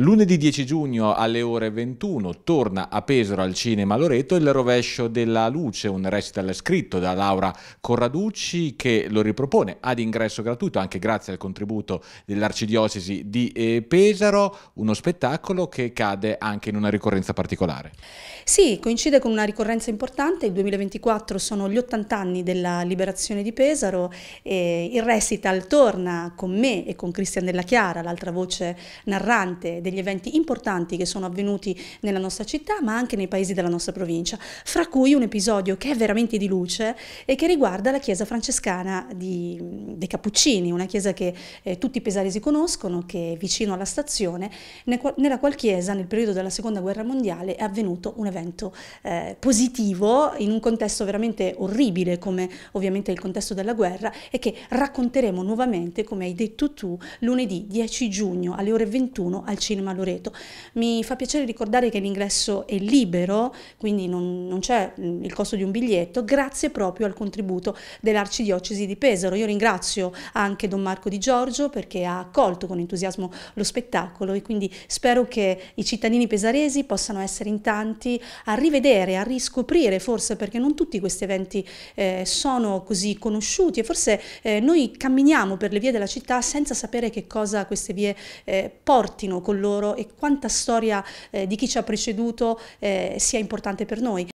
Lunedì 10 giugno alle ore 21 torna a Pesaro al Cinema Loreto il rovescio della luce, un recital scritto da Laura Corraducci che lo ripropone ad ingresso gratuito anche grazie al contributo dell'Arcidiocesi di eh, Pesaro, uno spettacolo che cade anche in una ricorrenza particolare. Sì, coincide con una ricorrenza importante, il 2024 sono gli 80 anni della liberazione di Pesaro e il recital torna con me e con Cristian Della Chiara, l'altra voce narrante degli eventi importanti che sono avvenuti nella nostra città ma anche nei paesi della nostra provincia, fra cui un episodio che è veramente di luce e che riguarda la chiesa francescana di, dei Cappuccini, una chiesa che eh, tutti i pesaresi conoscono, che è vicino alla stazione, nella qual chiesa nel periodo della seconda guerra mondiale è avvenuto un evento eh, positivo in un contesto veramente orribile come ovviamente il contesto della guerra e che racconteremo nuovamente come hai detto tu lunedì 10 giugno alle ore 21 al cinema Cinema Loreto. Mi fa piacere ricordare che l'ingresso è libero, quindi non, non c'è mm, il costo di un biglietto, grazie proprio al contributo dell'Arcidiocesi di Pesaro. Io ringrazio anche Don Marco Di Giorgio perché ha accolto con entusiasmo lo spettacolo e quindi spero che i cittadini pesaresi possano essere in tanti a rivedere, a riscoprire forse perché non tutti questi eventi eh, sono così conosciuti e forse eh, noi camminiamo per le vie della città senza sapere che cosa queste vie eh, portino con loro e quanta storia eh, di chi ci ha preceduto eh, sia importante per noi.